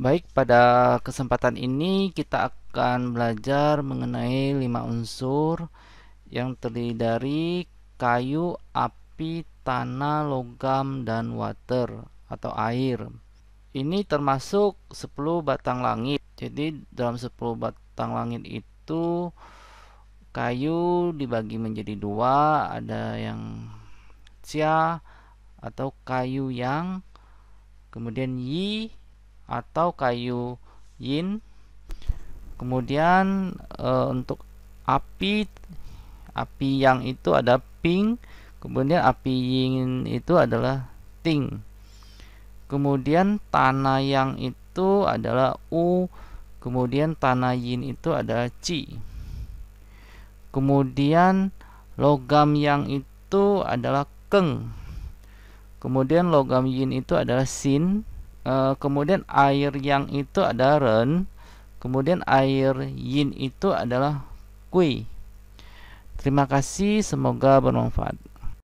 Baik, pada kesempatan ini kita akan belajar mengenai lima unsur yang terdiri dari kayu, api, tanah, logam, dan water atau air. Ini termasuk 10 batang langit. Jadi dalam 10 batang langit itu kayu dibagi menjadi dua, ada yang cia atau kayu yang kemudian yi atau kayu yin kemudian e, untuk api api yang itu ada ping, kemudian api yin itu adalah ting kemudian tanah yang itu adalah u kemudian tanah yin itu adalah ci kemudian logam yang itu adalah keng kemudian logam yin itu adalah sin Eh, kemudian air yang itu ada ren kemudian air yin itu adalah kui terima kasih semoga bermanfaat